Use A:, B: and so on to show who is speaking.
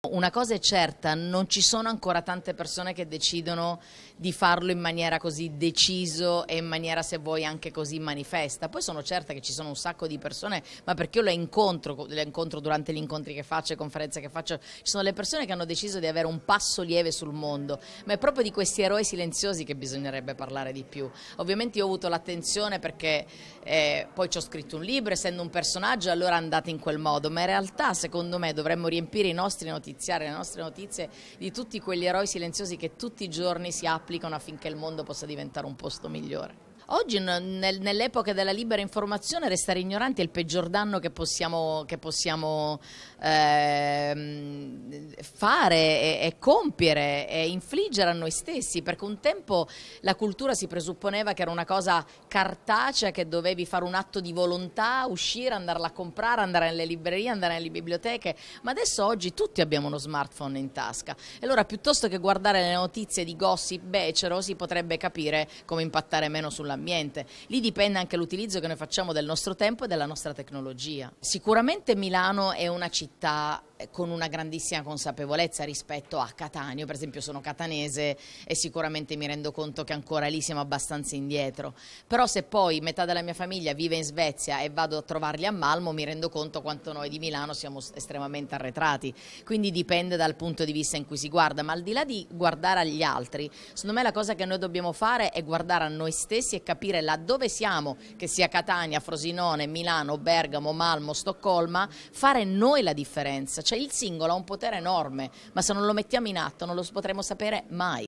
A: Una cosa è certa, non ci sono ancora tante persone che decidono di farlo in maniera così deciso e in maniera se vuoi anche così manifesta. Poi sono certa che ci sono un sacco di persone, ma perché io le incontro, le incontro durante gli incontri che faccio, le conferenze che faccio, ci sono le persone che hanno deciso di avere un passo lieve sul mondo, ma è proprio di questi eroi silenziosi che bisognerebbe parlare di più. Ovviamente io ho avuto l'attenzione perché eh, poi ci ho scritto un libro, essendo un personaggio allora andate in quel modo, ma in realtà secondo me dovremmo riempire i nostri notiziari notiziare, le nostre notizie di tutti quegli eroi silenziosi che tutti i giorni si applicano affinché il mondo possa diventare un posto migliore. Oggi nell'epoca della libera informazione restare ignoranti è il peggior danno che possiamo, che possiamo eh, fare e, e, compiere e infliggere a noi stessi, perché un tempo la cultura si presupponeva che era una cosa cartacea, che dovevi fare un atto di volontà, uscire, andarla a comprare, andare nelle librerie, andare nelle biblioteche, ma adesso oggi tutti abbiamo uno smartphone in tasca. E allora piuttosto che guardare le notizie di gossip becero si potrebbe capire come impattare meno sull'ambiente. Lì dipende anche l'utilizzo che noi facciamo del nostro tempo e della nostra tecnologia. Sicuramente Milano è una città eh, con una grandissima consapevolezza consapevolezza rispetto a Catania. Io per esempio sono catanese e sicuramente mi rendo conto che ancora lì siamo abbastanza indietro. Però se poi metà della mia famiglia vive in Svezia e vado a trovarli a Malmo mi rendo conto quanto noi di Milano siamo estremamente arretrati. Quindi dipende dal punto di vista in cui si guarda, ma al di là di guardare agli altri, secondo me la cosa che noi dobbiamo fare è guardare a noi stessi e capire laddove siamo, che sia Catania, Frosinone, Milano, Bergamo, Malmo, Stoccolma, fare noi la differenza. Cioè il singolo ha un potere enorme enorme, ma se non lo mettiamo in atto non lo potremo sapere mai.